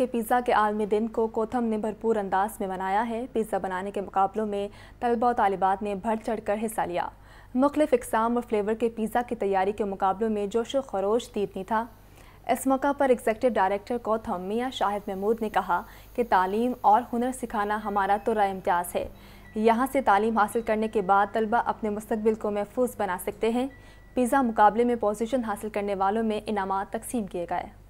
के पिज़्ज़ा के आलमी दिन को कोथम ने भरपूर अंदाज में मनाया है पिज़्ज़ा बनाने के मुकाबलों में तलबा और तालिबात ने बढ़ चढ़ कर हिस्सा लिया मुख्तफ इकसाम और फ्लेवर के पिज़्ज़ा की तैयारी के मुकाबलों में जोश खरोश दीदनी था इस मौका पर एग्जेक्टिव डायरेक्टर कोथम मियाँ शाहिद महमूद ने कहा कि तालीम और हुनर सिखाना हमारा तुरा इम्तियाज़ है यहाँ से तालीम हासिल करने के बाद तलबा अपने मुस्तबिल को महफूज बना सकते हैं पिज़्ज़ा मुकाबले में पोजीशन हासिल करने वालों में इनाम तकसीम किए गए